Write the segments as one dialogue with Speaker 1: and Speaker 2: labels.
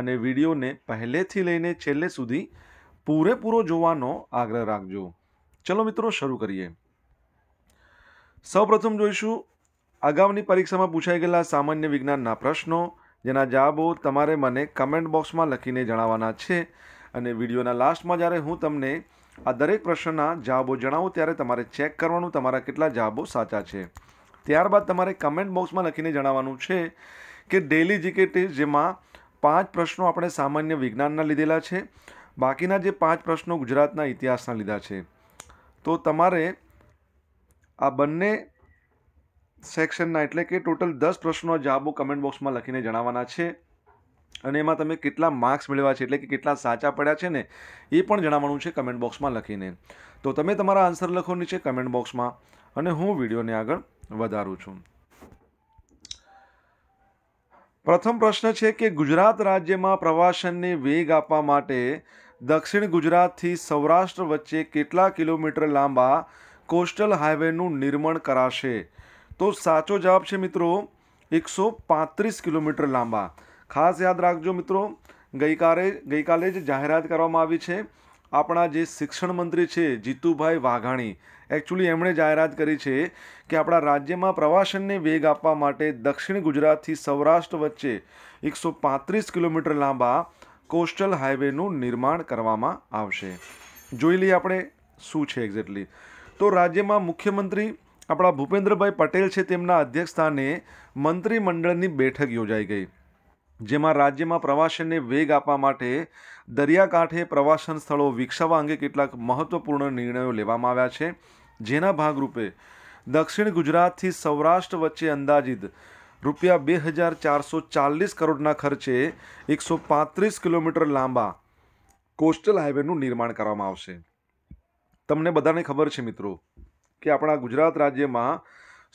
Speaker 1: અને વિડીયોને પહેલેથી લઈને છેલ્લે સુધી પૂરેપૂરો જોવાનો આગ્રહ રાખજો ચલો મિત્રો શરૂ કરીએ સૌપ્રથમ જોઈશું અગાઉની પરીક્ષામાં પૂછાઈ ગયેલા સામાન્ય વિજ્ઞાનના પ્રશ્નો જેના જવાબો તમારે મને કમેન્ટ બોક્સમાં લખીને જણાવવાના છે અને વિડીયોના લાસ્ટમાં જ્યારે હું તમને આ દરેક પ્રશ્નના જવાબો જણાવું ત્યારે તમારે ચેક કરવાનું તમારા કેટલા જવાબો સાચા છે ત્યારબાદ તમારે કમેન્ટ બોક્સમાં લખીને જણાવવાનું છે કે ડેલી જીકે ટેસ્ટ જેમાં પાંચ પ્રશ્નો આપણે સામાન્ય વિજ્ઞાનના લીધેલા છે બાકીના જે પાંચ પ્રશ્નો ગુજરાતના ઇતિહાસના લીધા છે તો તમારે આ બંને સેક્શનના એટલે કે ટોટલ દસ પ્રશ્નો જવાબો કમેન્ટ બોક્સમાં લખીને જણાવવાના છે અને એમાં તમે કેટલા માર્ક્સ મેળવ્યા છે એટલે કે કેટલા સાચા પડ્યા છે ને એ પણ જણાવવાનું છે કમેન્ટ બોક્સમાં લખીને તો તમે તમારા આન્સર લખો નીચે કમેન્ટ બોક્સમાં અને હું વિડીયોને આગળ વધારું છું પ્રથમ પ્રશ્ન છે કે ગુજરાત રાજ્યમાં પ્રવાસનને વેગ આપવા માટે દક્ષિણ ગુજરાતથી સૌરાષ્ટ્ર વચ્ચે કેટલા કિલોમીટર લાંબા કોસ્ટલ હાઈવેનું નિર્માણ કરાશે તો સાચો જવાબ છે મિત્રો એકસો પાંત્રીસ કિલોમીટર લાંબા ખાસ યાદ રાખજો મિત્રો ગઈકાલે ગઈકાલે જ જાહેરાત કરવામાં આવી છે આપણા જે શિક્ષણ મંત્રી છે જીતુભાઈ વાઘાણી એકચ્યુઅલી એમણે જાહેરાત કરી છે કે આપણા રાજ્યમાં પ્રવાસનને વેગ આપવા માટે દક્ષિણ ગુજરાતથી સૌરાષ્ટ્ર વચ્ચે એકસો પાંત્રીસ કિલોમીટર લાંબા કોસ્ટલ હાઈવેનું નિર્માણ કરવામાં આવશે જોઈ લઈએ આપણે શું છે એક્ઝેક્ટલી તો રાજ્યમાં મુખ્યમંત્રી આપણા ભૂપેન્દ્રભાઈ પટેલ છે તેમના અધ્યક્ષસ્થાને મંત્રીમંડળની બેઠક યોજાઈ ગઈ જેમાં રાજ્યમાં પ્રવાસનને વેગ આપવા માટે દરિયાકાંઠે પ્રવાસન સ્થળો વિકસાવવા અંગે કેટલાક મહત્વપૂર્ણ નિર્ણયો લેવામાં આવ્યા છે જેના ભાગરૂપે દક્ષિણ ગુજરાતથી સૌરાષ્ટ્ર વચ્ચે અંદાજિત રૂપિયા બે હજાર ચારસો ચાલીસ કરોડના ખર્ચે એકસો પાંત્રીસ કિલોમીટર લાંબા કોસ્ટલ હાઈવેનું નિર્માણ કરવામાં આવશે તમને બધાને ખબર છે મિત્રો કે આપણા ગુજરાત રાજ્યમાં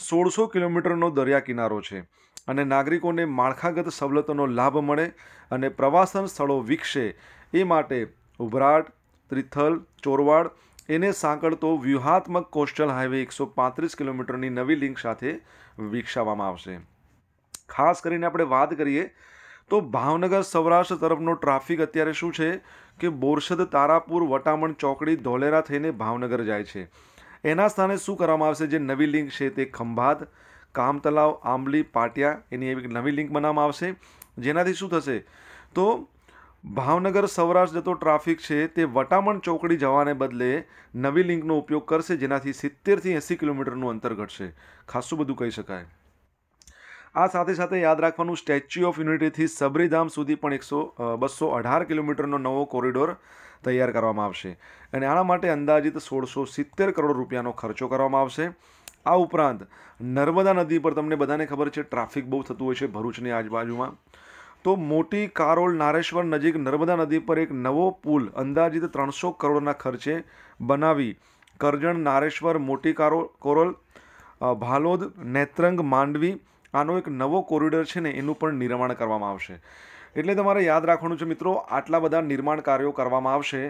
Speaker 1: સોળસો કિલોમીટરનો દરિયા કિનારો છે અને નાગરિકોને માળખાગત સવલતોનો લાભ મળે અને પ્રવાસન સ્થળો વિકસે એ માટે ઉભરાટ ત્રિથલ ચોરવાડ એને સાંકળતો વ્યૂહાત્મક કોસ્ટલ હાઈવે એકસો પાંત્રીસ કિલોમીટરની નવી લિંક સાથે વિકસાવવામાં આવશે ખાસ કરીને આપણે વાત કરીએ તો ભાવનગર સૌરાષ્ટ્ર તરફનો ટ્રાફિક અત્યારે શું છે કે બોરસદ તારાપુર વટામણ ચોકડી ધોલેરા થઈને ભાવનગર જાય છે એના સ્થાને શું કરવામાં આવશે જે નવી લિંક છે તે ખંભાત કામતલાવ આંબલી પાટિયા એની એવી નવી લિંક બનાવવામાં આવશે જેનાથી શું થશે તો ભાવનગર સૌરાષ્ટ્ર જતો ટ્રાફિક છે તે વટામણ ચોકડી જવાને બદલે નવી લિંકનો ઉપયોગ કરશે જેનાથી સિત્તેરથી એંસી કિલોમીટરનું અંતર ઘટશે ખાસું બધું કહી શકાય આ સાથે સાથે યાદ રાખવાનું સ્ટેચ્યુ ઓફ યુનિટીથી સબરીધામ સુધી પણ એકસો બસો અઢાર કિલોમીટરનો નવો કોરિડોર તૈયાર કરવામાં આવશે અને આના માટે અંદાજિત સોળસો સિત્તેર કરોડ રૂપિયાનો ખર્ચો કરવામાં આવશે આ ઉપરાંત નર્મદા નદી પર તમને બધાને ખબર છે ટ્રાફિક બહુ થતું હોય છે ભરૂચની આજુબાજુમાં તો મોટી કારોલ નારેશ્વર નજીક નર્મદા નદી પર એક નવો પુલ અંદાજિત ત્રણસો કરોડના ખર્ચે બનાવી કરજણ નારેશ્વર મોટી કારો કોરોલ ભાલોદ નેત્રંગ માંડવી આનો એક નવો કોરિડોર છે ને એનું પણ નિર્માણ કરવામાં આવશે એટલે તમારે યાદ રાખવાનું છે મિત્રો આટલા બધા નિર્માણ કાર્યો કરવામાં આવશે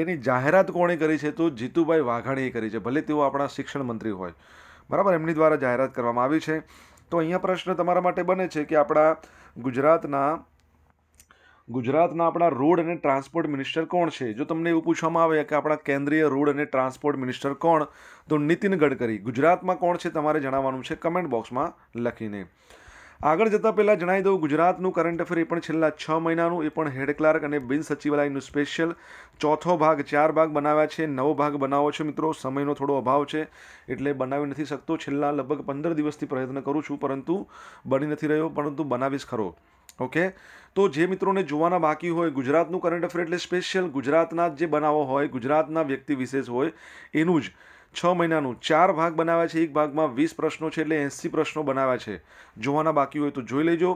Speaker 1: એની જાહેરાત કોણે કરી છે તો જીતુભાઈ વાઘાણીએ કરી છે ભલે તેઓ આપણા શિક્ષણ મંત્રી હોય બરાબર એમની દ્વારા જાહેરાત કરવામાં આવી છે તો અહીંયા પ્રશ્ન તમારા માટે બને છે કે આપણા ગુજરાતના ગુજરાતના આપણા રોડ અને ટ્રાન્સપોર્ટ મિનિસ્ટર કોણ છે જો તમને એવું પૂછવામાં આવે કે આપણા કેન્દ્રીય રોડ અને ટ્રાન્સપોર્ટ મિનિસ્ટર કોણ તો નીતિન ગડકરી ગુજરાતમાં કોણ છે તમારે જણાવવાનું છે કમેન્ટ બોક્સમાં લખીને આગળ જતાં પહેલાં જણાવી દઉં ગુજરાતનું કરંટ અફેર એ પણ છેલ્લા છ મહિનાનું એ પણ હેડ ક્લાર્ક અને બિન સચિવાલયનું સ્પેશિયલ ચોથો ભાગ ચાર ભાગ બનાવ્યા છે નવો ભાગ બનાવો છે મિત્રો સમયનો થોડો અભાવ છે એટલે બનાવી નથી શકતો છેલ્લા લગભગ પંદર દિવસથી પ્રયત્ન કરું છું પરંતુ બની નથી રહ્યો પરંતુ બનાવીશ ખરો ઓકે તો જે મિત્રોને જોવાના બાકી હોય ગુજરાતનું કરંટ અફેર એટલે સ્પેશિયલ ગુજરાતના જે બનાવો હોય ગુજરાતના વ્યક્તિ વિશેષ હોય એનું જ છ મહિનાનું ચાર ભાગ બનાવ્યા છે એક ભાગમાં વીસ પ્રશ્નો છે એટલે એંસી પ્રશ્નો બનાવ્યા છે જોવાના બાકી હોય તો જોઈ લેજો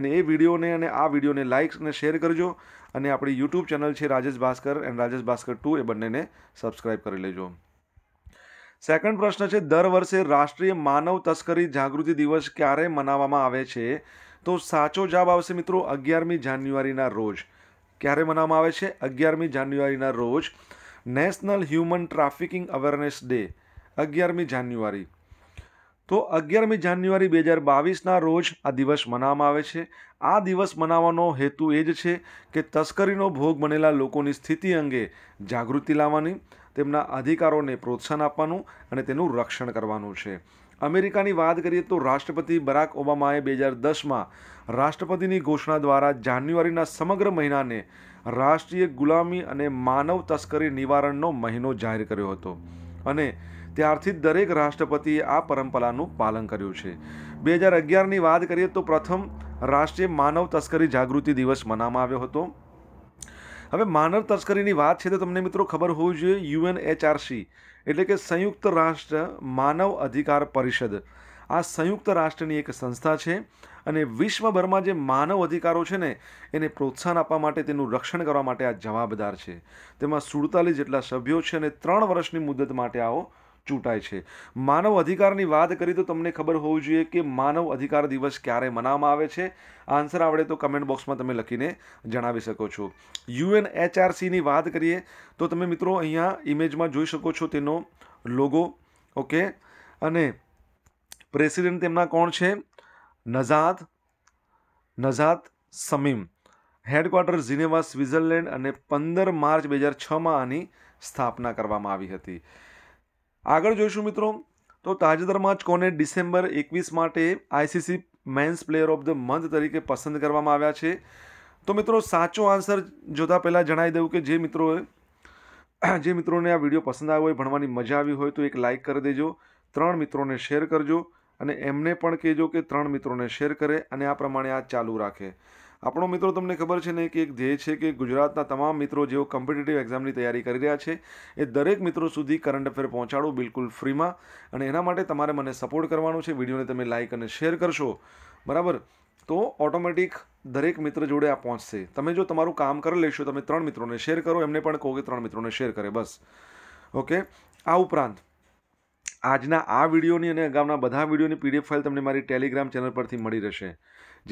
Speaker 1: અને એ વિડીયોને અને આ વિડીયોને લાઇક અને શેર કરજો અને આપણી યુટ્યુબ ચેનલ છે રાજેશ ભાસ્કર એન્ડ રાજેશ ભાસ્કર ટુ એ બંનેને સબસ્ક્રાઈબ કરી લેજો સેકન્ડ પ્રશ્ન છે દર વર્ષે રાષ્ટ્રીય માનવ તસ્કરી જાગૃતિ દિવસ ક્યારે મનાવવામાં આવે છે તો સાચો જવાબ આવશે મિત્રો અગિયારમી જાન્યુઆરીના રોજ ક્યારે મનાવવામાં આવે છે અગિયારમી જાન્યુઆરીના રોજ national human trafficking awareness day અગિયારમી જાન્યુઆરી તો અગિયારમી જાન્યુઆરી બે હજાર બાવીસના રોજ આ દિવસ મનાવવામાં આવે છે આ દિવસ મનાવવાનો હેતુ એ જ છે કે તસ્કરીનો ભોગ બનેલા લોકોની સ્થિતિ અંગે જાગૃતિ લાવવાની તેમના અધિકારોને પ્રોત્સાહન આપવાનું અને તેનું રક્ષણ કરવાનું છે અમેરિકાની વાત કરીએ તો રાષ્ટ્રપતિ બરાક ઓબામાએ બે હજાર દસમાં રાષ્ટ્રપતિની ઘોષણા દ્વારા જાન્યુઆરીના સમગ્ર મહિનાને રાષ્ટ્રીય ગુલામી અને માનવ તસ્કરી નિવારણનો મહિનો જાહેર કર્યો હતો અને ત્યારથી દરેક રાષ્ટ્રપતિએ આ પરંપરાનું પાલન કર્યું છે બે હજાર અગિયારની વાત કરીએ તો પ્રથમ રાષ્ટ્રીય માનવ તસ્કરી જાગૃતિ દિવસ મનાવવામાં આવ્યો હતો હવે માનવ તસ્કરીની વાત છે તો તમને મિત્રો ખબર હોવી જોઈએ યુએનએચઆરસી એટલે કે સંયુક્ત રાષ્ટ્ર માનવ અધિકાર પરિષદ આ સંયુક્ત રાષ્ટ્રની એક સંસ્થા છે અને વિશ્વભરમાં જે માનવ અધિકારો છે ને એને પ્રોત્સાહન આપવા માટે તેનું રક્ષણ કરવા માટે આ જવાબદાર છે તેમાં સુડતાલીસ જેટલા સભ્યો છે અને ત્રણ વર્ષની મુદત માટે આવો ચૂંટાય છે માનવ અધિકારની વાત કરી તો તમને ખબર હોવી જોઈએ કે માનવ અધિકાર દિવસ ક્યારે મનાવવામાં આવે છે આન્સર આવડે તો કમેન્ટ બોક્સમાં તમે લખીને જણાવી શકો છો એચઆરસીની વાત કરીએ તો તમે મિત્રો અહીંયા ઇમેજમાં જોઈ શકો છો તેનો લોગો ઓકે અને પ્રેસિડેન્ટ તેમના કોણ છે નઝાત નઝાત સમીમ હેડક્વાર્ટર ઝિનેવા સ્વિટ્ઝરલેન્ડ અને પંદર માર્ચ બે હજાર છમાં આની સ્થાપના કરવામાં આવી હતી આગળ જોઈશું મિત્રો તો તાજેતરમાં જ કોને ડિસેમ્બર એકવીસ માટે ICC men's player of the month તરીકે પસંદ કરવામાં આવ્યા છે તો મિત્રો સાચો આન્સર જોતાં પહેલાં જણાવી દઉં કે જે મિત્રોએ જે મિત્રોને આ વિડીયો પસંદ આવ્યો હોય ભણવાની મજા આવી હોય તો એક લાઇક કરી દેજો ત્રણ મિત્રોને શેર કરજો અને એમને પણ કહેજો કે ત્રણ મિત્રોને શેર કરે અને આ પ્રમાણે આ ચાલુ રાખે આપણો મિત્રો તમને ખબર છે ને કે એક ધ્યેય છે કે ગુજરાતના તમામ મિત્રો જેઓ કોમ્પિટિટિવ એક્ઝામની તૈયારી કરી રહ્યા છે એ દરેક મિત્રો સુધી કરંટ અફેર પહોંચાડું બિલકુલ ફ્રીમાં અને એના માટે તમારે મને સપોર્ટ કરવાનો છે વિડીયોને તમે લાઇક અને શેર કરશો બરાબર તો ઓટોમેટિક દરેક મિત્ર જોડે આ પહોંચશે તમે જો તમારું કામ કરી લેશો તમે ત્રણ મિત્રોને શેર કરો એમને પણ કહો કે ત્રણ મિત્રોને શેર કરે બસ ઓકે આ ઉપરાંત આજના આ વિડીયોની અને અગાઉના બધા વિડીયોની પીડીએફ ફાઇલ તમને મારી ટેલિગ્રામ ચેનલ પરથી મળી રહેશે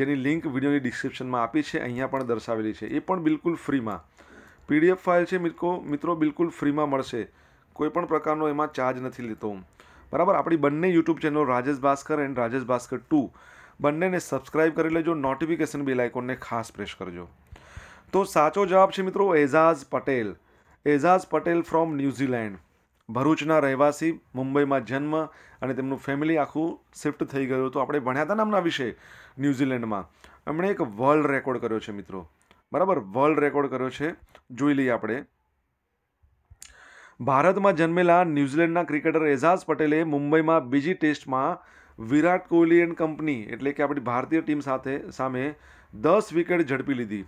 Speaker 1: જેની લિંક વિડીયોની ડિસ્ક્રિપ્શનમાં આપી છે અહીંયા પણ દર્શાવેલી છે એ પણ બિલકુલ ફ્રીમાં પીડીએફ ફાઇલ છે મિત્રો મિત્રો બિલકુલ ફ્રીમાં મળશે કોઈપણ પ્રકારનો એમાં ચાર્જ નથી લેતો બરાબર આપણી બંને YouTube channel Rajesh Bhaskar and Rajesh Bhaskar two બંનેને સબસ્ક્રાઇબ કરી લેજો નોટિફિકેશન બેલ આઇકોનને ખાસ પ્રેસ કરજો તો સાચો જવાબ છે મિત્રો એઝાઝ પટેલ એઝાઝ પટેલ ફ્રોમ ન્યૂઝીલેન્ડ ભરૂચના રહેવાસી મુંબઈમાં જન્મ અને તેમનું ફેમિલી આખું શિફ્ટ થઈ ગયું હતું આપણે ભણ્યા હતા નામના વિશે ન્યૂઝીલેન્ડમાં એમણે એક વર્લ્ડ રેકોર્ડ કર્યો છે મિત્રો બરાબર વર્લ્ડ રેકોર્ડ કર્યો છે જોઈ લઈએ આપણે ભારતમાં જન્મેલા ન્યૂઝીલેન્ડના ક્રિકેટર એઝાઝ પટેલે મુંબઈમાં બીજી ટેસ્ટમાં વિરાટ કોહલી એન્ડ કંપની એટલે કે આપણી ભારતીય ટીમ સાથે સામે દસ વિકેટ ઝડપી લીધી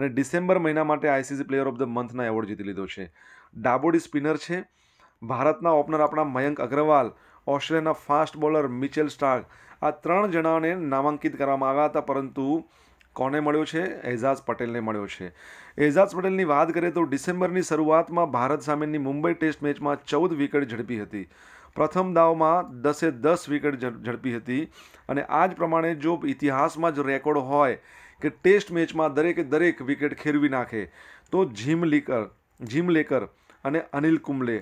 Speaker 1: અને ડિસેમ્બર મહિના માટે આઈસીસી પ્લેયર ઓફ ધ મંથના એવોર્ડ જીતી લીધો છે ડાબોડી સ્પિનર છે ભારતના ઓપનર આપણા મયંક અગ્રવાલ ઓસ્ટ્રેલિયાના ફાસ્ટ બોલર મિચેલ સ્ટાર્ક આ ત્રણ જણાને નામાંકિત કરવામાં આવ્યા હતા પરંતુ કોને મળ્યો છે એઝાઝ પટેલને મળ્યો છે એઝાઝ પટેલની વાત કરીએ તો ડિસેમ્બરની શરૂઆતમાં ભારત સામેની મુંબઈ ટેસ્ટ મેચમાં ચૌદ વિકેટ ઝડપી હતી પ્રથમ દાવમાં દસે દસ વિકેટ ઝડપી હતી અને આ જ પ્રમાણે જો ઇતિહાસમાં જ રેકોર્ડ હોય કે ટેસ્ટ મેચમાં દરેકે દરેક વિકેટ ખેરવી નાખે તો જીમ લીકર જીમ લેકર અને અનિલ કુંબલે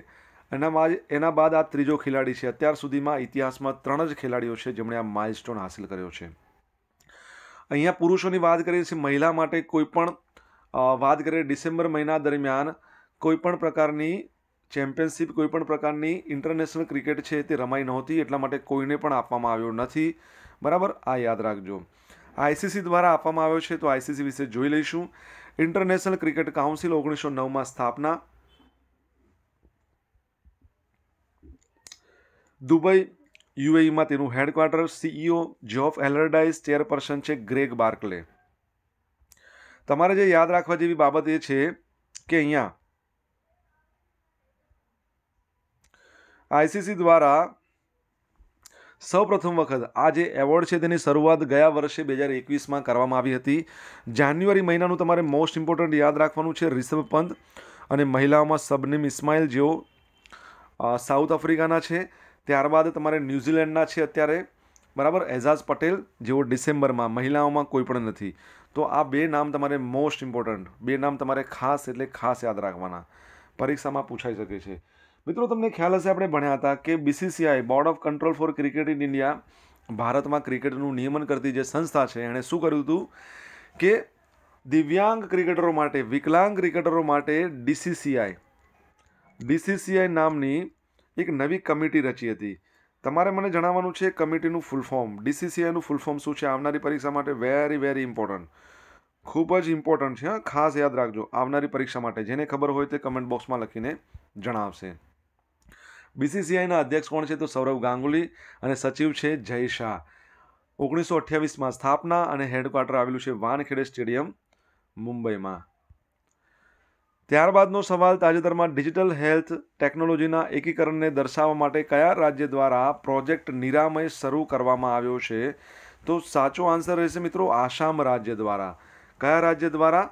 Speaker 1: એનામાં એના બાદ આ ત્રીજો ખેલાડી છે અત્યાર સુધીમાં ઇતિહાસમાં ત્રણ જ ખેલાડીઓ છે જેમણે આ માઇલસ્ટોન હાંસિલ કર્યો છે અહીંયા પુરુષોની વાત કરીએ છીએ મહિલા માટે કોઈપણ વાત કરીએ ડિસેમ્બર મહિના દરમિયાન કોઈપણ પ્રકારની ચેમ્પિયનશિપ કોઈપણ પ્રકારની ઇન્ટરનેશનલ ક્રિકેટ છે તે રમાઈ નહોતી એટલા માટે કોઈને પણ આપવામાં આવ્યો નથી બરાબર આ યાદ રાખજો આઈસીસી દ્વારા આપવામાં આવ્યો છે તો આઈસીસી વિશે જોઈ લઈશું ઇન્ટરનેશનલ ક્રિકેટ કાઉન્સિલ ઓગણીસો નવમાં સ્થાપના દુબઈ યુએઈમાં તેનું headquarter CEO Geoff Allardice chairperson છે ગ્રેગ બાર્કલે તમારે જે યાદ રાખવા જેવી બાબત એ છે કે અહીંયા આઈસીસી દ્વારા સૌપ્રથમ વખત આ જે એવોર્ડ છે તેની શરૂઆત ગયા વર્ષે બે હજાર એકવીસમાં કરવામાં આવી હતી જાન્યુઆરી મહિનાનું તમારે મોસ્ટ ઇમ્પોર્ટન્ટ યાદ રાખવાનું છે રિષભ પંત અને મહિલાઓમાં સબનીમ ઇસ્માઇલ જેઓ સાઉથ આફ્રિકાના છે ત્યારબાદ તમારે ન્યૂઝીલેન્ડના છે અત્યારે બરાબર એઝાઝ પટેલ જેઓ ડિસેમ્બરમાં મહિલાઓમાં કોઈ પણ નથી તો આ બે નામ તમારે મોસ્ટ ઇમ્પોર્ટન્ટ બે નામ તમારે ખાસ એટલે ખાસ યાદ રાખવાના પરીક્ષામાં પૂછાઈ શકે છે મિત્રો તમને ખ્યાલ હશે આપણે ભણ્યા હતા કે BCCI board of control for cricket in India ભારતમાં ક્રિકેટનું નિયમન કરતી જે સંસ્થા છે એણે શું કર્યું હતું કે દિવ્યાંગ ક્રિકેટરો માટે વિકલાંગ ક્રિકેટરો માટે ડીસીસીઆઈ ડીસીસીઆઈ નામની એક નવી કમિટી રચી હતી તમારે મને જણાવવાનું છે કમિટીનું ફૂલ ફોર્મ ડીસીસીઆઈનું ફૂલ ફોર્મ શું છે આવનારી પરીક્ષા માટે વેરી વેરી ઇમ્પોર્ટન્ટ ખૂબ જ ઇમ્પોર્ટન્ટ છે હા ખાસ યાદ રાખજો આવનારી પરીક્ષા માટે જેને ખબર હોય તે કમેન્ટ બોક્સમાં લખીને જણાવશે બીસીસીઆઈના અધ્યક્ષ કોણ છે તો સૌરવ ગાંગુલી અને સચિવ છે જય શાહ ઓગણીસો અઠ્યાવીસમાં સ્થાપના અને હેડક્વાર્ટર આવેલું છે વાનખેડે સ્ટેડિયમ મુંબઈમાં ત્યારબાદનો સવાલ તાજેતરમાં ડિજિટલ હેલ્થ ટેકનોલોજીના એકીકરણને દર્શાવવા માટે કયા રાજ્ય દ્વારા પ્રોજેક્ટ નિરામય શરૂ કરવામાં આવ્યો છે તો સાચો આન્સર રહેશે મિત્રો આસામ રાજ્ય દ્વારા કયા રાજ્ય દ્વારા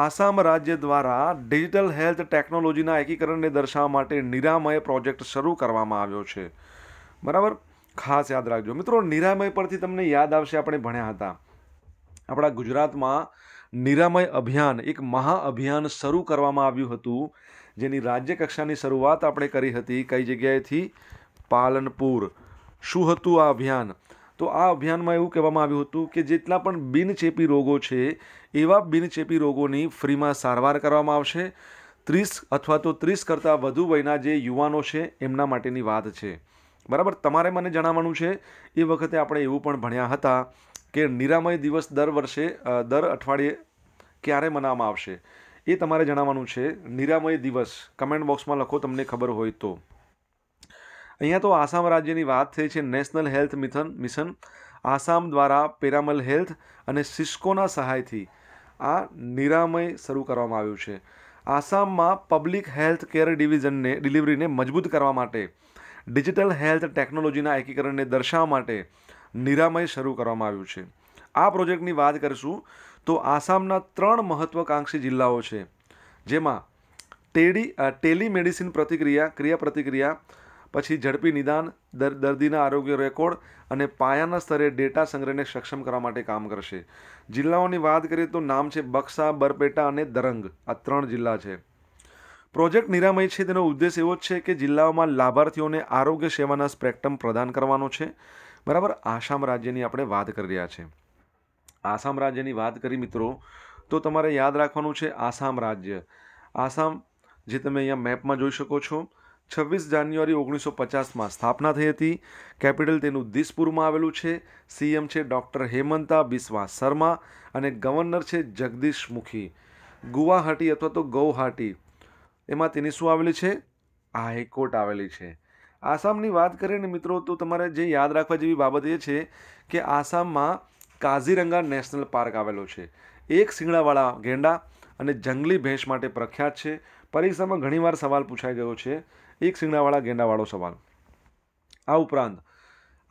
Speaker 1: આસામ રાજ્ય દ્વારા ડિજિટલ હેલ્થ ટેકનોલોજીના એકીકરણને દર્શાવવા માટે નિરામય પ્રોજેક્ટ શરૂ કરવામાં આવ્યો છે બરાબર ખાસ યાદ રાખજો મિત્રો નિરામય પરથી તમને યાદ આવશે આપણે ભણ્યા હતા આપણા ગુજરાતમાં નિરામય અભિયાન એક મહાઅભિયાન શરૂ કરવામાં આવ્યું હતું જેની રાજ્ય કક્ષાની શરૂઆત આપણે કરી હતી કઈ જગ્યાએથી પાલનપુર શું હતું આ અભિયાન તો આ અભિયાનમાં એવું કહેવામાં આવ્યું હતું કે જેટલા પણ બિનચેપી રોગો છે એવા બિનચેપી રોગોની ફ્રીમાં સારવાર કરવામાં આવશે ત્રીસ અથવા તો ત્રીસ કરતાં વધુ વયના જે યુવાનો છે એમના માટેની વાત છે બરાબર તમારે મને જણાવવાનું છે એ વખતે આપણે એવું પણ ભણ્યા હતા કે નિરામય દિવસ દર વર્ષે દર અઠવાડિયે ક્યારે મનાવવામાં આવશે એ તમારે જણાવવાનું છે નિરામય દિવસ કમેન્ટ બોક્સમાં લખો તમને ખબર હોય તો અહીંયા તો આસામ રાજ્યની વાત થઈ છે national health mission mission Assam દ્વારા પેરામલ હેલ્થ અને સિસ્કોના સહાયથી આ નિરામય શરૂ કરવામાં આવ્યું છે આસામમાં પબ્લિક હેલ્થ કેર ડિવિઝનને ડિલિવરીને મજબૂત કરવા માટે ડિજિટલ હેલ્થ ટેકનોલોજીના એકીકરણને દર્શાવવા માટે નિરામય શરૂ કરવામાં આવ્યું છે આ પ્રોજેક્ટની વાત કરીશું તો આસામના ત્રણ મહત્વકાંક્ષી જિલ્લાઓ છે જેમાં ટેડી ટેલિમેડિસિન પ્રતિક્રિયા ક્રિયા પ્રતિક્રિયા પછી ઝડપી નિદાન દર્દીના આરોગ્ય રેકોર્ડ અને પાયાના સ્તરે ડેટા સંગ્રહને સક્ષમ કરવા માટે કામ કરશે જિલ્લાઓની વાત કરીએ તો નામ છે બક્સા બરપેટા અને દરંગ આ ત્રણ જિલ્લા છે પ્રોજેક્ટ નિરામય છે તેનો ઉદ્દેશ એવો જ છે કે જિલ્લાઓમાં લાભાર્થીઓને આરોગ્ય સેવાના સ્પેક્ટ્રમ પ્રદાન કરવાનો છે બરાબર આસામ રાજ્યની આપણે વાત કરી રહ્યા છે આસામ રાજ્યની વાત કરી મિત્રો તો તમારે યાદ રાખવાનું છે આસામ રાજ્ય આસામ જે તમે અહીંયા મેપમાં જોઈ શકો છો છવ્વીસ જાન્યુઆરી ઓગણીસો પચાસમાં સ્થાપના થઈ હતી કેપિટલ તેનું દિસપુરમાં આવેલું છે સીએમ છે ડૉક્ટર હેમંતા બિસ્વા શર્મા અને ગવર્નર છે જગદીશ મુખી ગુવાહાટી અથવા તો ગૌહાટી એમાં તેની શું આવેલી છે હાઈકોર્ટ આવેલી છે આસામની વાત કરીએ ને મિત્રો તો તમારે જે યાદ રાખવા જેવી બાબત એ છે કે આસામમાં કાઝીરંગા નેશનલ પાર્ક આવેલો છે એક શિંગડાવાળા ગેંડા અને જંગલી ભેંસ માટે પ્રખ્યાત છે પરીક્ષામાં ઘણીવાર સવાલ પૂછાઈ ગયો છે એક શિંગડાવાળા ગેંડાવાળો સવાલ આ ઉપરાંત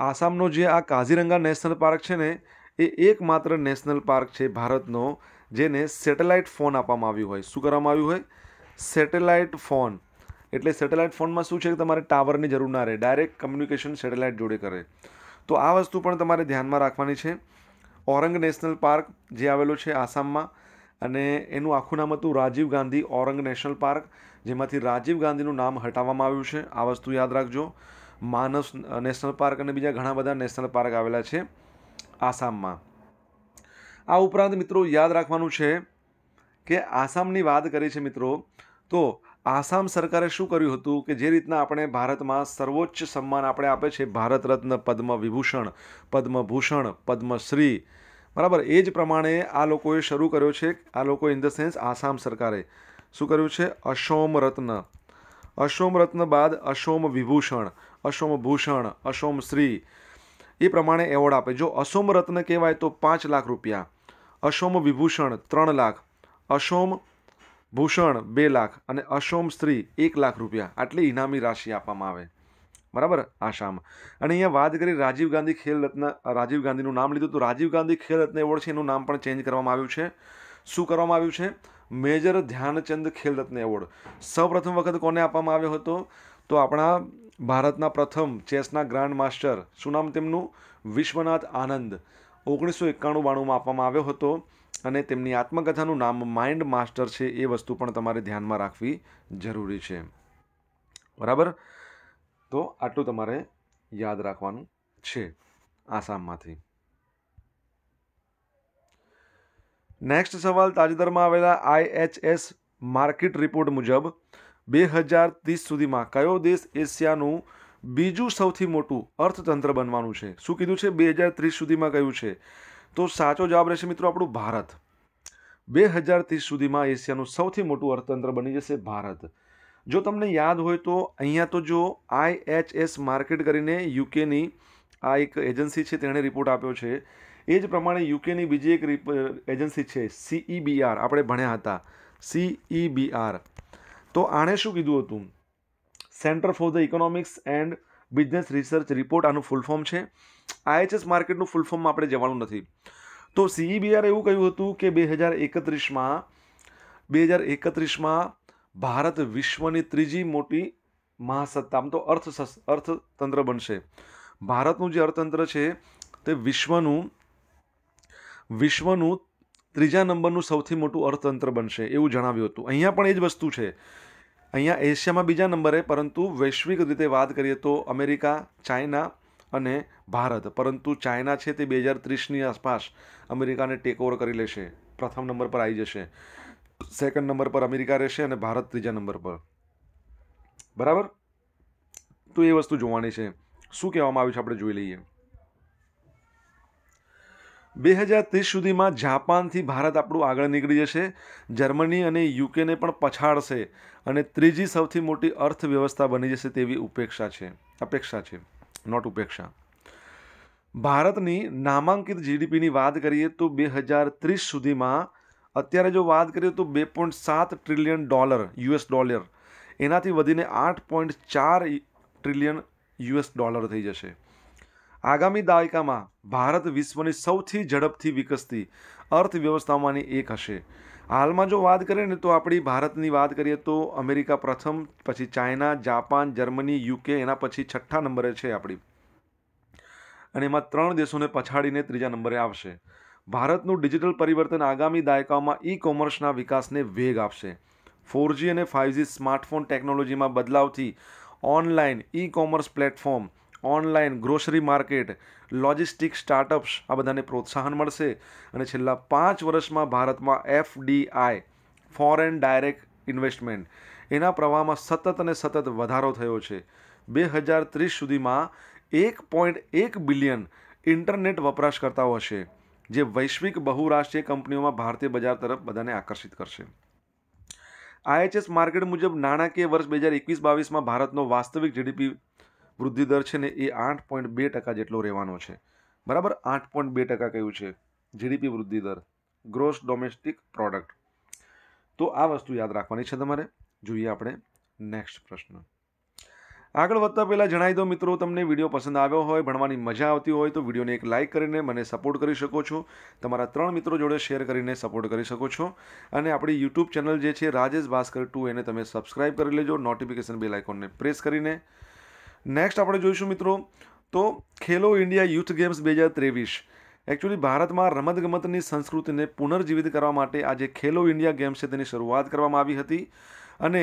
Speaker 1: આસામનો જે આ કાઝીરંગા નેશનલ પાર્ક છે ને એ એકમાત્ર નેશનલ પાર્ક છે ભારતનો જેને સેટેલાઇટ ફોન આપવામાં આવ્યું હોય શું કરવામાં આવ્યું હોય સેટેલાઇટ ફોન એટલે સેટેલાઇટ ફોનમાં શું છે કે તમારે ટાવરની જરૂર ના રહે ડાયરેક્ટ કમ્યુનિકેશન સેટેલાઇટ જોડે કરે તો આ વસ્તુ પણ તમારે ધ્યાનમાં રાખવાની છે ઓરંગ નેશનલ પાર્ક જે આવેલો છે આસામમાં અને એનું આખું નામ હતું રાજીવ ગાંધી ઓરંગ નેશનલ પાર્ક જેમાંથી રાજીવ ગાંધીનું નામ હટાવવામાં આવ્યું છે આ વસ્તુ યાદ રાખજો માનસ નેશનલ પાર્ક અને બીજા ઘણા બધા નેશનલ પાર્ક આવેલા છે આસામમાં આ ઉપરાંત મિત્રો યાદ રાખવાનું છે કે આસામની વાત કરી છે મિત્રો તો આસામ સરકારે શું કર્યું હતું કે જે રીતના આપણે ભારતમાં સર્વોચ્ચ સન્માન આપણે આપે છે ભારત રત્ન પદ્મ વિભૂષણ પદ્મભૂષણ પદ્મશ્રી બરાબર એ જ પ્રમાણે આ લોકોએ શરૂ કર્યો છે આ લોકો ઇન ધ સેન્સ આસામ સરકારે શું કર્યું છે અશોમ રત્ન અશોમ રત્ન બાદ અશોમ વિભૂષણ અશોમ ભૂષણ અશોમ શ્રી એ પ્રમાણે એવોર્ડ આપે જો અશોમ રત્ન કહેવાય તો પાંચ લાખ રૂપિયા અશોમ વિભૂષણ ત્રણ લાખ અશોમ ભૂષણ બે લાખ અને અશોમ સ્ત્રી એક લાખ રૂપિયા આટલી ઇનામી રાશિ આપવામાં આવે બરાબર આશામાં અને અહીંયા વાત કરી રાજીવ ગાંધી ખેલ રત્ન રાજીવ ગાંધીનું નામ લીધું તો રાજીવ ગાંધી ખેલ રત્ન એવોર્ડ છે એનું નામ પણ ચેન્જ કરવામાં આવ્યું છે શું કરવામાં આવ્યું છે મેજર ધ્યાનચંદ ખેલ રત્ન એવોર્ડ સૌપ્રથમ વખત કોને આપવામાં આવ્યો હતો તો આપણા ભારતના પ્રથમ ચેસના ગ્રાન્ડ માસ્ટર શું નામ તેમનું વિશ્વનાથ આનંદ ઓગણીસો એકાણું બાણુંમાં આપવામાં આવ્યો હતો અને તેમની આત્મકથાનું નામ માઇન્ડ માસ્ટર છે એ વસ્તુ પણ તમારે ધ્યાનમાં રાખવી જરૂરી છે બરાબર તો આટલું તમારે યાદ રાખવાનું છે આસામમાંથી નેક્સ્ટ સવાલ તાજેતરમાં આવેલા આઈએચએસ માર્કેટ રિપોર્ટ મુજબ બે હજાર ત્રીસ સુધીમાં કયો દેશ એશિયાનું બીજું સૌથી મોટું અર્થતંત્ર બનવાનું છે શું કીધું છે બે હજાર ત્રીસ સુધીમાં કયું છે તો સાચો જવાબ રહેશે મિત્રો આપણું ભારત બે હજાર ત્રીસ સુધીમાં એશિયાનું સૌથી મોટું અર્થતંત્ર બની જશે ભારત જો તમને યાદ હોય તો અહીંયા તો જો આઈ એચ એસ માર્કેટ કરીને યુકેની આ એક એજન્સી છે તેણે રિપોર્ટ આપ્યો છે એ જ પ્રમાણે યુકેની બીજી એક એજન્સી છે સીઈબીઆર આપણે ભણ્યા હતા સીઈબીઆર તો આણે શું કીધું હતું centre for the economics and business research report આનું ફૂલ ફોર્મ છે આઈએચએસ માર્કેટનું ફૂલ ફોર્મમાં આપણે જવાનું નથી તો સીઈબીઆર એવું કહ્યું હતું કે બે હજાર એકત્રીસમાં બે હજાર એકત્રીસમાં ભારત વિશ્વની ત્રીજી મોટી મહાસત્તા આમ તો અર્થ અર્થતંત્ર બનશે ભારતનું જે અર્થતંત્ર છે તે વિશ્વનું વિશ્વનું ત્રીજા નંબરનું સૌથી મોટું અર્થતંત્ર બનશે એવું જણાવ્યું હતું અહીંયા પણ એ જ વસ્તુ છે અહીંયા એશિયામાં બીજા નંબરે પરંતુ વૈશ્વિક રીતે વાત કરીએ તો અમેરિકા ચાઇના અને ભારત પરંતુ ચાઇના છે તે બે હજાર ત્રીસની આસપાસ અમેરિકાને ટેકઓવર કરી લેશે પ્રથમ નંબર પર આવી જશે સેકન્ડ નંબર પર અમેરિકા રહેશે અને ભારત ત્રીજા નંબર પર બરાબર તો એ વસ્તુ જોવાની છે શું કહેવામાં આવ્યું છે આપણે જોઈ લઈએ બે હજાર ત્રીસ સુધીમાં જાપાનથી ભારત આપણું આગળ નીકળી જશે જર્મની અને યુકેને પણ પછાડશે અને ત્રીજી સૌથી મોટી અર્થવ્યવસ્થા બની જશે તેવી ઉપેક્ષા છે અપેક્ષા છે નોટ ઉપેક્ષા ભારતની નામાંકિત જીડીપીની વાત કરીએ તો બે હજાર ત્રીસ સુધીમાં અત્યારે જો વાત કરીએ તો બે પોઈન્ટ સાત ટ્રિલિયન ડોલર યુએસ ડોલર એનાથી વધીને આઠ પોઈન્ટ ચાર ટ્રિલિયન યુએસ ડોલર થઈ જશે આગામી દાયકામાં ભારત વિશ્વની સૌથી ઝડપથી વિકસતી અર્થવ્યવસ્થામાંની એક હશે હાલમાં જો વાત કરીએ ને તો આપણી ભારતની વાત કરીએ તો અમેરિકા પ્રથમ પછી ચાઇના જાપાન જર્મની યુકે એના પછી છઠ્ઠા નંબરે છે આપણી અને એમાં ત્રણ દેશોને પછાડીને ત્રીજા નંબરે આવશે ભારતનું ડિજિટલ પરિવર્તન આગામી દાયકાઓમાં ઈ કોમર્સના વિકાસને વેગ આપશે ફોરજી અને ફાઇવજી સ્માર્ટફોન ટેકનોલોજીમાં બદલાવથી online e commerce platform online grocery market logistic startups આ બધાને પ્રોત્સાહન મળશે અને છેલ્લા પાંચ વર્ષમાં ભારતમાં એફડીઆઈ ફોરેન ડાયરેક્ટ ઇન્વેસ્ટમેન્ટ એના પ્રવાહમાં સતત અને સતત વધારો થયો છે બે હજાર ત્રીસ સુધીમાં એક પોઈન્ટ એક બિલિયન ઇન્ટરનેટ વપરાશકર્તાઓ હશે જે વૈશ્વિક બહુરાષ્ટ્રીય કંપનીઓમાં ભારતીય બજાર તરફ બધાને આકર્ષિત કરશે આઈએચએસ માર્કેટ મુજબ નાણાકીય વર્ષ બે હજાર એકવીસ બાવીસમાં ભારતનો વાસ્તવિક જીડીપી વૃદ્ધિ દર છે ને એ આઠ પોઈન્ટ બે ટકા જેટલો રહેવાનો છે બરાબર આઠ પોઈન્ટ બે ટકા કયું છે જીડીપી વૃદ્ધિ દર ગ્રોસ ડોમેસ્ટિક પ્રોડક્ટ તો આ વસ્તુ યાદ રાખવાની છે તમારે જોઈએ આપણે નેક્સ્ટ પ્રશ્ન આગળ વધતા પહેલાં જણાવી દો મિત્રો તમને વિડીયો પસંદ આવ્યો હોય ભણવાની મજા આવતી હોય તો વિડીયોને એક લાઇક કરીને મને સપોર્ટ કરી શકો છો તમારા ત્રણ મિત્રો જોડે શેર કરીને સપોર્ટ કરી શકો છો અને આપણી યુટ્યુબ ચેનલ જે છે રાજેશ ભાસ્કર ટુ એને તમે સબસ્ક્રાઇબ કરી લેજો નોટિફિકેશન બેલ આઇકોનને પ્રેસ કરીને નેક્સ્ટ આપણે જોઈશું મિત્રો તો ખેલો ઇન્ડિયા યુથ ગેમ્સ બે હજાર ત્રેવીસ એકચ્યુઅલી ભારતમાં રમતગમતની સંસ્કૃતિને પુનર્જીવિત કરવા માટે આજે ખેલો ઇન્ડિયા ગેમ્સ છે તેની શરૂઆત કરવામાં આવી હતી અને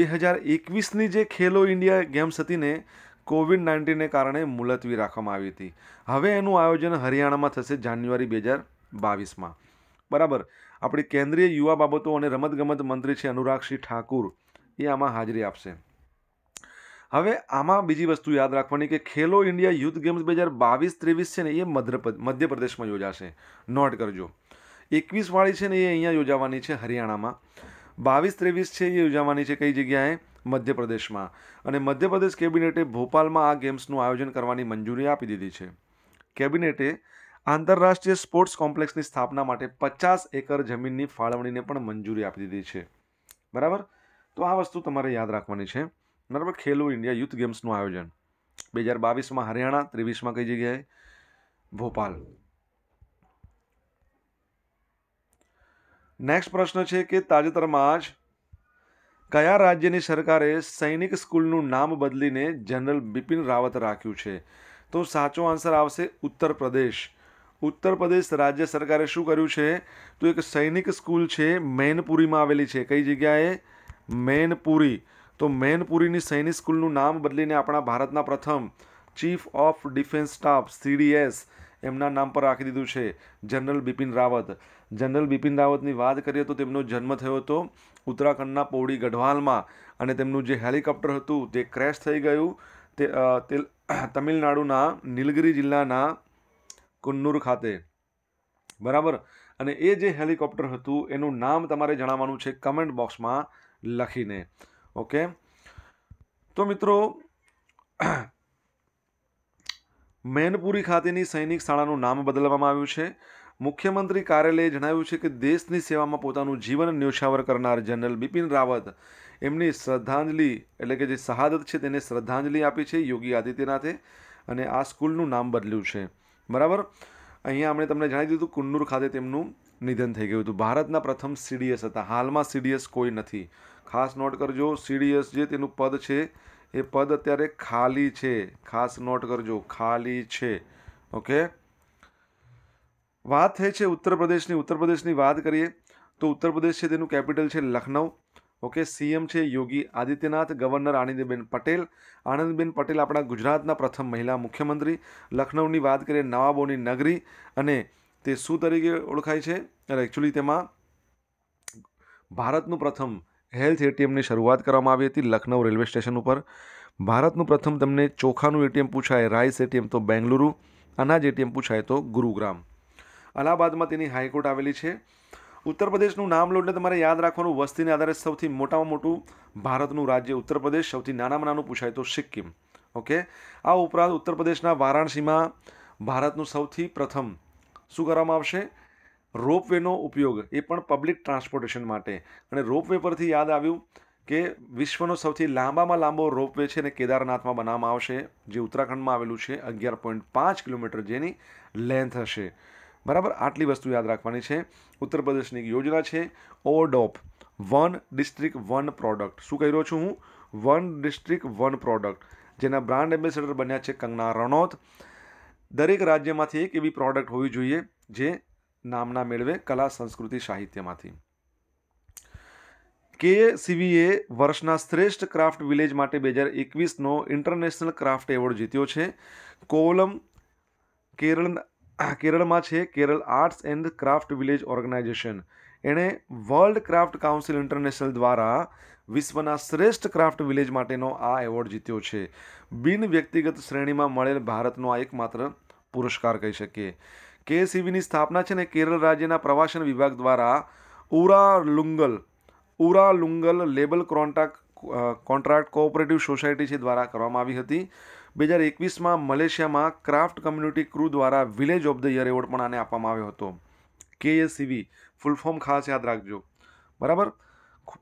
Speaker 1: બે હજાર એકવીસની જે ખેલો ઇન્ડિયા ગેમ્સ હતી ને કોવિડ નાઇન્ટીનને કારણે મુલતવી રાખવામાં આવી હતી હવે એનું આયોજન હરિયાણામાં થશે જાન્યુઆરી બે હજાર બાવીસમાં બરાબર આપણી કેન્દ્રીય યુવા બાબતો અને રમતગમત મંત્રી છે અનુરાગસિંહ ઠાકુર એ આમાં હાજરી આપશે હવે આમાં બીજી વસ્તુ યાદ રાખવાની કે ખેલો ઇન્ડિયા યુથ ગેમ્સ બે હજાર બાવીસ ત્રેવીસ છે ને એ મધ્યપ્રદેશમાં યોજાશે નોટ કરજો એકવીસવાળી છે ને એ અહીંયા યોજાવાની છે હરિયાણામાં બાવીસ ત્રેવીસ છે એ યોજાવાની છે કઈ જગ્યાએ મધ્યપ્રદેશમાં અને મધ્યપ્રદેશ કેબિનેટે ભોપાલમાં આ ગેમ્સનું આયોજન કરવાની મંજૂરી આપી દીધી છે કેબિનેટે આંતરરાષ્ટ્રીય સ્પોર્ટ્સ કોમ્પ્લેક્સની સ્થાપના માટે પચાસ એકર જમીનની ફાળવણીને પણ મંજૂરી આપી દીધી છે બરાબર તો આ વસ્તુ તમારે યાદ રાખવાની છે બરાબર ખેલો ઇન્ડિયા યુથ ગેમ્સનું આયોજન બે હજાર બાવીસમાં હરિયાણા ત્રેવીસમાં કઈ જગ્યાએ ભોપાલ નેક્સ્ટ પ્રશ્ન છે કે તાજેતરમાં જ કયા રાજ્યની સરકારે સૈનિક સ્કૂલનું નામ બદલીને જનરલ બિપિન રાવત રાખ્યું છે તો સાચો આન્સર આવશે ઉત્તર પ્રદેશ ઉત્તર પ્રદેશ રાજ્ય સરકારે શું કર્યું છે તો એક સૈનિક સ્કૂલ છે મેનપુરીમાં આવેલી છે કઈ જગ્યાએ મેનપુરી તો મેનપુરીની સૈનિક સ્કૂલનું નામ બદલીને આપણા ભારતના પ્રથમ chief of defence staff CDS એમના નામ પર રાખી દીધું છે જનરલ બિપિન રાવત જનરલ બિપિન રાવતની વાત કરીએ તો તેમનો જન્મ થયો હતો ઉત્તરાખંડના પૌડી ગઢવાલમાં અને તેમનું જે હેલિકોપ્ટર હતું તે ક્રેશ થઈ ગયું તે તમિલનાડુના નીલગિરી જિલ્લાના કુન્નુર ખાતે બરાબર અને એ જે હેલિકોપ્ટર હતું એનું નામ તમારે જણાવવાનું છે કમેન્ટ બોક્સમાં લખીને ઓકે તો મિત્રો મેનપુરી ખાતેની સૈનિક શાળાનું નામ બદલવામાં આવ્યું છે મુખ્યમંત્રી કાર્યાલયે જણાવ્યું છે કે દેશની સેવામાં પોતાનું જીવન ન્યોછાવર કરનાર જનરલ બિપિન રાવત એમની શ્રદ્ધાંજલિ એટલે કે જે શહાદત છે તેને શ્રદ્ધાંજલિ આપી છે યોગી આદિત્યનાથે અને આ સ્કૂલનું નામ બદલ્યું છે બરાબર અહીંયા આપણે તમને જણાવી દીધું કુન્નૂર ખાતે તેમનું નિધન થઈ ગયું હતું ભારતના પ્રથમ સીડીએસ હતા હાલમાં સીડીએસ કોઈ નથી ખાસ નોટ કરજો સીડીએસ જે તેનું પદ છે એ પદ અત્યારે ખાલી છે ખાસ નોટ કરજો ખાલી છે ઓકે વાત થઈ છે ઉત્તર પ્રદેશની ઉત્તર પ્રદેશની વાત કરીએ તો ઉત્તર પ્રદેશ છે તેનું કેપિટલ છે લખનઉ ઓકે સીએમ છે યોગી આદિત્યનાથ ગવર્નર આનંદીબેન પટેલ આનંદીબેન પટેલ આપણા ગુજરાતના પ્રથમ મહિલા મુખ્યમંત્રી લખનૌની વાત કરીએ નવાબોની નગરી અને તે શું તરીકે ઓળખાય છે અને એકચ્યુઅલી તેમાં ભારતનું પ્રથમ હેલ્થ એટીએમની શરૂઆત કરવામાં આવી હતી લખનૌ રેલવે સ્ટેશન ઉપર ભારતનું પ્રથમ તમને ચોખાનું એટીએમ પૂછાય રાઈસ એટીએમ તો બેંગલુરુ અનાજ એટીએમ પૂછાય તો ગુરુગ્રામ અલ્હાબાદમાં તેની હાઈકોર્ટ આવેલી છે ઉત્તર પ્રદેશનું નામ લો એટલે તમારે યાદ રાખવાનું વસ્તીને આધારે સૌથી મોટામાં મોટું ભારતનું રાજ્ય ઉત્તર પ્રદેશ સૌથી નાનામાં નાનું પૂછાય તો સિક્કિમ ઓકે આ ઉપરાંત ઉત્તર પ્રદેશના વારાણસીમાં ભારતનું સૌથી પ્રથમ શું કરવામાં આવશે રોપવેનો ઉપયોગ એ પણ પબ્લિક ટ્રાન્સપોર્ટેશન માટે અને રોપવે પરથી યાદ આવ્યું કે વિશ્વનો સૌથી લાંબામાં લાંબો રોપવે છે ને કેદારનાથમાં બનાવવામાં આવશે જે ઉત્તરાખંડમાં આવેલું છે અગિયાર પોઈન્ટ પાંચ કિલોમીટર જેની લેન્થ હશે બરાબર આટલી વસ્તુ યાદ રાખવાની છે ઉત્તર પ્રદેશની એક યોજના છે ODOP one district one product શું કહી રહ્યો છું હું વન ડિસ્ટ્રિક્ટ વન પ્રોડક્ટ જેના બ્રાન્ડ એમ્બેસેડર બન્યા છે કંગના રણોત દરેક રાજ્યમાંથી એક એવી પ્રોડક્ટ હોવી જોઈએ જે નામના મેળવે કલા સંસ્કૃતિ સાહિત્યમાંથી કે સીવીએ વર્ષના શ્રેષ્ઠ ક્રાફ્ટ વિલેજ માટે બે હજાર એકવીસનો ઇન્ટરનેશનલ ક્રાફ્ટ એવોર્ડ જીત્યો છે કોવલમ કેરળ કેરળમાં છે Kerala arts and craft village organisation એણે વર્લ્ડ ક્રાફ્ટ કાઉન્સિલ ઇન્ટરનેશનલ દ્વારા વિશ્વના શ્રેષ્ઠ ક્રાફ્ટ વિલેજ માટેનો આ એવોર્ડ જીત્યો છે બિન વ્યક્તિગત શ્રેણીમાં મળેલ ભારતનો આ એકમાત્ર પુરસ્કાર કહી શકીએ કેએસીબીની સ્થાપના છે ને કેરળ રાજ્યના પ્રવાસન વિભાગ દ્વારા Uralungal Uralungal labour contract contract cooperative society છે દ્વારા કરવામાં આવી હતી બે હજાર એકવીસમાં મલેશિયામાં ક્રાફ્ટ કમ્યુનિટી ક્રૂ દ્વારા village of the year award પણ આને આપવામાં આવ્યો હતો કેએસસીવી ફૂલ ફોર્મ ખાસ યાદ રાખજો બરાબર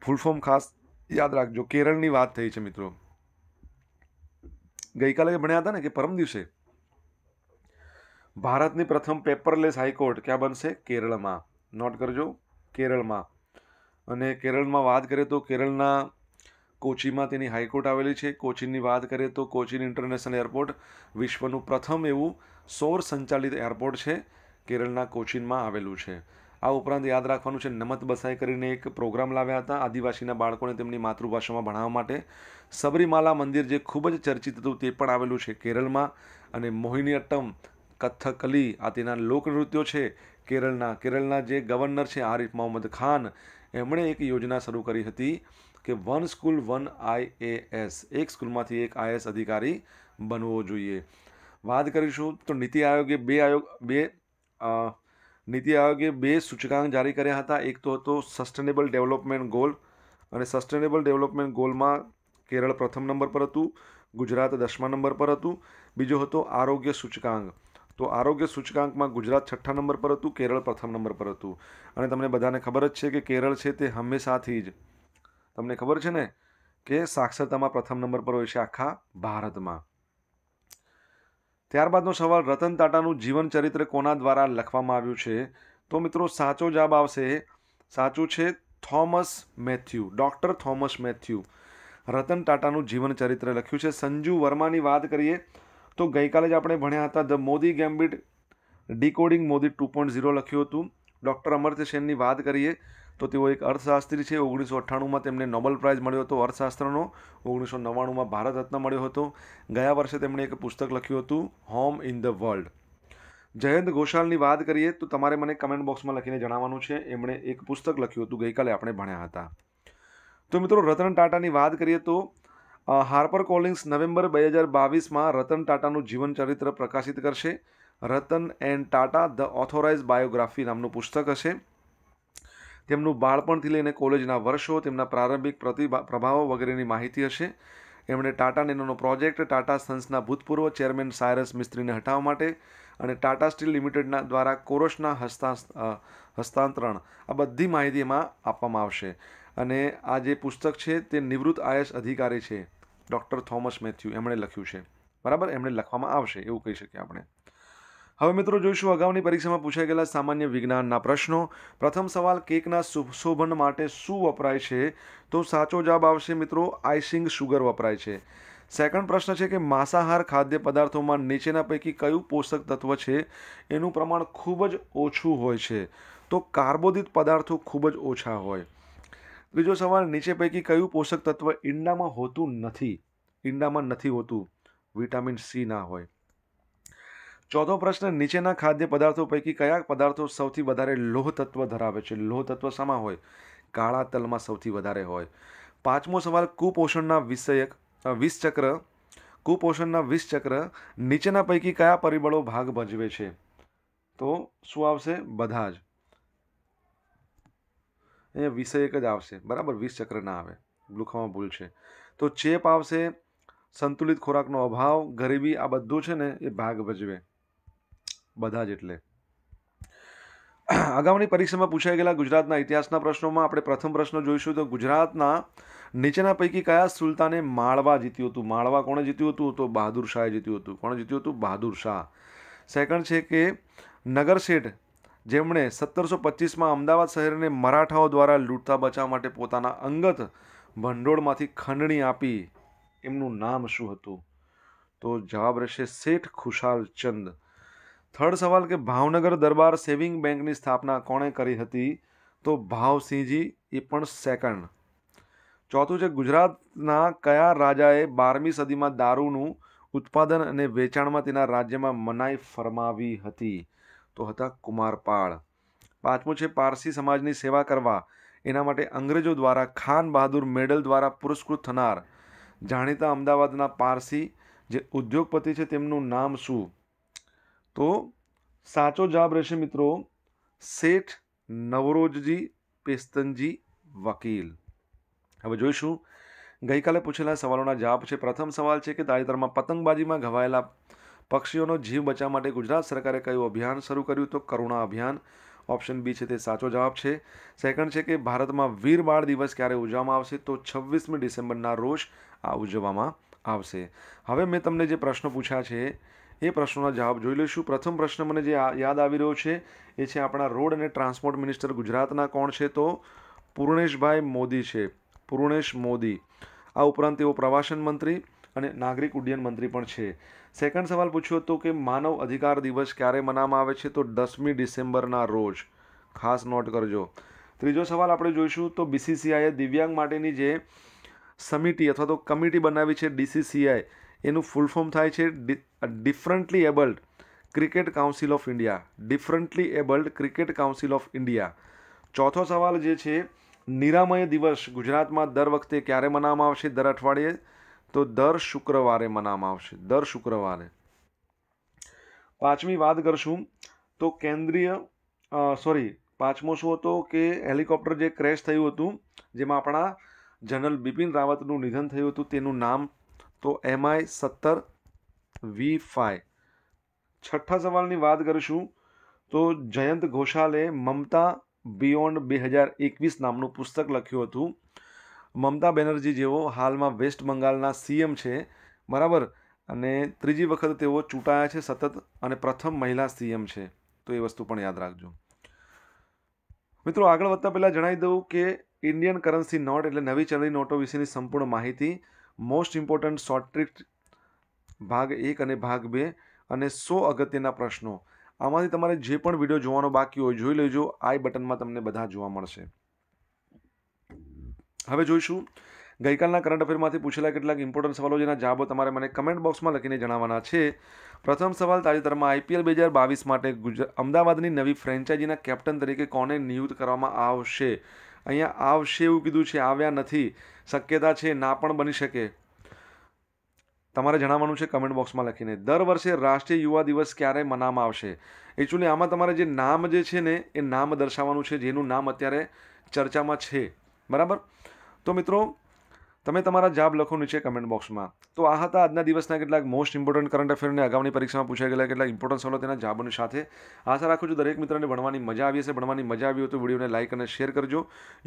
Speaker 1: ફૂલ ફોર્મ ખાસ યાદ રાખજો કેરળની વાત થઈ છે મિત્રો ગઈકાલે ભણ્યા હતા ને કે પરમ દિવસે ભારતની પ્રથમ પેપરલેસ હાઈકોર્ટ ક્યાં બનશે કેરળમાં નોટ કરજો કેરળમાં અને કેરળમાં વાત કરીએ તો કેરળના કોચીમાં તેની હાઈકોર્ટ આવેલી છે કોચીનની વાત કરીએ તો કોચીન ઇન્ટરનેશનલ એરપોર્ટ વિશ્વનું પ્રથમ એવું સૌર સંચાલિત એરપોર્ટ છે કેરળના કોચીનમાં આવેલું છે આ ઉપરાંત યાદ રાખવાનું છે નમત બસાઈ કરીને એક પ્રોગ્રામ લાવ્યા હતા આદિવાસીના બાળકોને તેમની માતૃભાષામાં ભણાવવા માટે સબરીમાલા મંદિર જે ખૂબ જ ચર્ચિત હતું તે પણ આવેલું છે કેરળમાં અને મોહિની અટ્ટમ કથકલી આ તેના લોકનૃત્યો છે કેરળના કેરળના જે ગવર્નર છે આરિફ મોહમ્મદ ખાન એમણે એક યોજના શરૂ કરી હતી કે વન સ્કૂલ વન આઈએએસ એક સ્કૂલમાંથી એક આઈએએસ અધિકારી બનવો જોઈએ વાત કરીશું તો નીતિ આયોગે બે આયોગ બે નીતિ આયોગે બે સૂચકાંક જારી કર્યા હતા એક તો હતો સસ્ટેનેબલ ડેવલપમેન્ટ ગોલ અને સસ્ટેનેબલ ડેવલપમેન્ટ ગોલમાં કેરળ પ્રથમ નંબર પર હતું ગુજરાત દસમા નંબર પર હતું બીજો હતો આરોગ્ય સૂચકાંક તો આરોગ્ય સૂચકાંકમાં ગુજરાત છઠ્ઠા નંબર પર હતું કેરળ પ્રથમ નંબર પર હતું અને તમને બધાને ખબર જ છે કે કેરળ છે તે હંમેશાથી જ તમને ખબર છે ને કે સાક્ષરતામાં પ્રથમ નંબર પર હોય છે આખા ભારતમાં ત્યારબાદનો સવાલ રતન ટાટાનું જીવન ચરિત્ર કોના દ્વારા લખવામાં આવ્યું છે તો મિત્રો સાચો જવાબ આવશે સાચું છે થોમસ મેથ્યુ ડૉક્ટર થોમસ મેથ્યુ રતન ટાટાનું જીવન ચરિત્ર લખ્યું છે સંજુ વર્માની વાત કરીએ તો ગઈકાલે જ આપણે ભણ્યા હતા the Modi gambit decoding Modi two point zero લખ્યું હતું ડૉક્ટર અમર્ત્ય સેનની વાત કરીએ તો તેઓ એક અર્થશાસ્ત્રી છે ઓગણીસો અઠ્ઠાણુંમાં તેમને નોબલ પ્રાઇઝ મળ્યો હતો અર્થશાસ્ત્રનો ઓગણીસો નવ્વાણુંમાં ભારત રત્ન મળ્યો હતો ગયા વર્ષે તેમણે એક પુસ્તક લખ્યું હતું home in the world Jayant ઘોષાલની વાત કરીએ તો તમારે મને કમેન્ટ બોક્સમાં લખીને જણાવવાનું છે એમણે એક પુસ્તક લખ્યું હતું ગઈકાલે આપણે ભણ્યા હતા તો મિત્રો રતન ટાટાની વાત કરીએ તો હાર્પર કોલિંગ્સ નવેમ્બર બે હજાર બાવીસમાં રતન ટાટાનું જીવન ચરિત્ર પ્રકાશિત કરશે Ratan and Tata the authorise biography નામનું પુસ્તક હશે તેમનું બાળપણથી લઈને કોલેજના વર્ષો તેમના પ્રારંભિક પ્રતિભા પ્રભાવો વગેરેની માહિતી હશે એમણે ટાટા નેનોનો પ્રોજેક્ટ ટાટા સન્સના ભૂતપૂર્વ ચેરમેન સાયરસ મિસ્ત્રીને હટાવવા માટે અને ટાટા સ્ટીલ લિમિટેડના દ્વારા કોરોશના હસ્તાંતરણ આ બધી માહિતીમાં આપવામાં આવશે અને આ જે પુસ્તક છે તે નિવૃત્ત આયસ અધિકારી છે ડૉક્ટર થોમસ મેથ્યુ એમણે લખ્યું છે બરાબર એમણે લખવામાં આવશે એવું કહી શકીએ આપણે હવે મિત્રો જોઈશું અગાઉની પરીક્ષામાં પૂછાઈ ગયેલા સામાન્ય વિજ્ઞાનના પ્રશ્નો પ્રથમ સવાલ કેકના સુશોભન માટે શું વપરાય છે તો સાચો જવાબ આવશે મિત્રો આઈસિંગ શુગર વપરાય છે સેકન્ડ પ્રશ્ન છે કે માંસાહાર ખાદ્ય પદાર્થોમાં નીચેના પૈકી કયું પોષક તત્વ છે એનું પ્રમાણ ખૂબ જ ઓછું હોય છે તો કાર્બોદિત પદાર્થો ખૂબ જ ઓછા હોય ત્રીજો સવાલ નીચે પૈકી કયું પોષક તત્વ ઈંડામાં હોતું નથી ઈંડામાં નથી હોતું વિટામિન સી ના હોય ચોથો પ્રશ્ન નીચેના ખાદ્ય પદાર્થો પૈકી કયા પદાર્થો સૌથી વધારે લોહ તત્વ ધરાવે છે લોહ તત્વ શામાં હોય કાળા તલમાં સૌથી વધારે હોય પાંચમો સવાલ કુપોષણના વિષયક વીસ ચક્ર કુપોષણના વીસ ચક્ર નીચેના પૈકી કયા પરિબળો ભાગ ભજવે છે તો શું આવશે બધા જ અહીંયા વિષય એક જ આવશે બરાબર વીસ ચક્ર ના આવે લુખામાં ભૂલ છે તો ચેપ આવશે સંતુલિત ખોરાકનો અભાવ ગરીબી આ બધું છે ને એ ભાગ ભજવે બધા જ એટલે અગાઉની પરીક્ષામાં પૂછાઈ ગયેલા ગુજરાતના ઇતિહાસના પ્રશ્નોમાં આપણે પ્રથમ પ્રશ્ન જોઈશું તો ગુજરાતના નીચેના પૈકી કયા સુલતાને માળવા જીત્યું હતું માળવા કોણે જીત્યું હતું તો બહાદુર શાહે જીત્યું હતું કોણે જીત્યું હતું બહાદુર શાહ સેકન્ડ છે કે નગર શેઠ જેમણે સત્તરસો પચીસમાં અમદાવાદ શહેરને મરાઠાઓ દ્વારા લૂંટતા બચાવ માટે પોતાના અંગત ભંડોળમાંથી ખંડણી આપી એમનું નામ શું હતું તો જવાબ રહેશે શેઠ ખુશાલ ચંદ થર્ડ સવાલ કે ભાવનગર દરબાર સેવિંગ બેંકની સ્થાપના કોણે કરી હતી તો ભાવસિંહજી એ પણ સેકન્ડ ચોથું છે ગુજરાતના કયા રાજાએ બારમી સદીમાં દારૂનું ઉત્પાદન અને વેચાણમાં તેના રાજ્યમાં મનાઈ ફરમાવી હતી તો હતા કુમારપાળ પાંચમું છે પારસી સમાજની સેવા કરવા એના માટે અંગ્રેજો દ્વારા ખાન બહાદુર મેડલ દ્વારા પુરસ્કૃત થનાર જાણીતા અમદાવાદના પારસી જે ઉદ્યોગપતિ છે તેમનું નામ શું તો સાચો જવાબ રહેશે મિત્રો શેઠ નવરોજજી પેસ્તનજી વકીલ હવે જોઈશું ગઈકાલે પૂછેલા સવાલોના જવાબ છે પ્રથમ સવાલ છે કે તાજેતરમાં પતંગબાજીમાં ઘવાયેલા પક્ષીઓનો જીવ બચાવવા માટે ગુજરાત સરકારે કયું અભિયાન શરૂ કર્યું તો કરુણા અભિયાન ઓપ્શન બી છે તે સાચો જવાબ છે સેકન્ડ છે કે ભારતમાં વીર બાળ દિવસ ક્યારે ઉજવવામાં આવશે તો છવ્વીસમી ડિસેમ્બરના રોજ આ ઉજવવામાં આવશે હવે મેં તમને જે પ્રશ્નો પૂછ્યા છે એ પ્રશ્નોના જવાબ જોઈ લઈશું પ્રથમ પ્રશ્ન મને જે યાદ આવી રહ્યો છે એ છે આપણા રોડ અને ટ્રાન્સપોર્ટ મિનિસ્ટર ગુજરાતના કોણ છે તો પૂર્ણેશભાઈ મોદી છે પૂર્ણેશ મોદી આ ઉપરાંત તેઓ પ્રવાસન મંત્રી અને નાગરિક ઉડ્ડયન મંત્રી પણ છે સેકન્ડ સવાલ પૂછ્યો હતો કે માનવ અધિકાર દિવસ ક્યારે મનાવવામાં આવે છે તો દસમી ડિસેમ્બરના રોજ ખાસ નોટ કરજો ત્રીજો સવાલ આપણે જોઈશું તો બીસીસીઆઈએ દિવ્યાંગ માટેની જે સમિતિ અથવા તો કમિટી બનાવી છે ડીસીસીઆઈ એનું ફૂલ ફોર્મ થાય છે differently abled cricket council of India differently abled cricket council of India ચોથો સવાલ જે છે નિરામય દિવસ ગુજરાતમાં દર વખતે ક્યારે મનાવવામાં આવશે દર અઠવાડિયે તો દર શુક્રવારે મનાવવામાં આવશે દર શુક્રવારે પાંચમી વાત કરશું તો કેન્દ્રીય સોરી પાંચમો શું હતો કે હેલિકોપ્ટર જે ક્રેશ થયું હતું જેમાં આપણા જનરલ બિપિન રાવતનું નિધન થયું હતું તેનું નામ તો એમઆઈ સત્તર વી ફાઈ છઠ્ઠા સવાલની વાત કરીશું તો જયંત ઘોષાલે મમતા બિયોન્ડ બે હજાર એકવીસ નામનું પુસ્તક લખ્યું હતું મમતા બેનર્જી જેઓ હાલમાં વેસ્ટ બંગાળના સીએમ છે બરાબર અને ત્રીજી વખત તેઓ ચૂંટાયા છે સતત અને પ્રથમ મહિલા સીએમ છે તો એ વસ્તુ પણ યાદ રાખજો મિત્રો આગળ વધતા પહેલાં જણાવી દઉં કે ઇન્ડિયન કરન્સી નોટ એટલે નવી ચલણી નોટો વિશેની સંપૂર્ણ માહિતી મોસ્ટ ઇમ્પોર્ટન્ટ શોર્ટ ટ્રીક ભાગ એક અને ભાગ બે અને સો અગત્યના પ્રશ્નો આમાંથી તમારે જે પણ વિડીયો જોવાનો બાકી હોય જોઈ લેજો આઈ બટનમાં તમને બધા જોવા મળશે હવે જોઈશું ગઈકાલના કરંટ અફેરમાંથી પૂછેલા કેટલાક ઇમ્પોર્ટન્ટ સવાલો જેના જવાબો તમારે મને કમેન્ટ બોક્સમાં લખીને જણાવવાના છે પ્રથમ સવાલ તાજેતરમાં આઈપીએલ બે હજાર બાવીસ માટે ગુજરાત અમદાવાદની નવી ફ્રેન્ચાઇઝીના કેપ્ટન તરીકે કોને નિયુક્ત કરવામાં આવશે અહીંયા આવશે એવું કીધું છે આવ્યા નથી શક્યતા છે ના પણ બની શકે તમારે જણાવવાનું છે કમેન્ટ બોક્સમાં લખીને દર વર્ષે રાષ્ટ્રીય યુવા દિવસ ક્યારે મનાવવામાં આવશે એકચ્યુઅલી આમાં તમારે જે નામ જે છે ને એ નામ દર્શાવવાનું છે જેનું નામ અત્યારે ચર્ચામાં છે બરાબર તો મિત્રો તમે તમારા જાબ લખો નીચે કમેન્ટ બોક્સમાં તો આ હતા આજના દિવસના કેટલાક મોસ્ટ ઇમ્પોર્ટન્ટ કરંટ અફેરને અગાઉની પરીક્ષામાં પૂછાઈ ગયેલા કેટલાક ઇમ્પોર્ટન્ટ સવાલો તેના જાબોની સાથે આશા રાખું છું દરેક મિત્રને ભણવાની મજા આવી હશે ભણવાની મજા આવી હોય તો વિડીયોને લાઇક અને શેર કરજો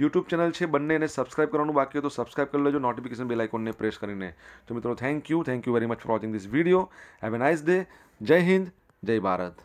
Speaker 1: યુટ્યુબ ચેનલ છે બંને એને સબસ્ક્રાઇબ કરવાનું બાકી હોય તો સબસ્ક્રાઇબ કરી લેજો નોટિફિકેશન બેલ આઇકોનને પ્રેસ કરીને તો મિત્રો thank you thank you very much for watching this video have a nice day Jai Hind જય ભારત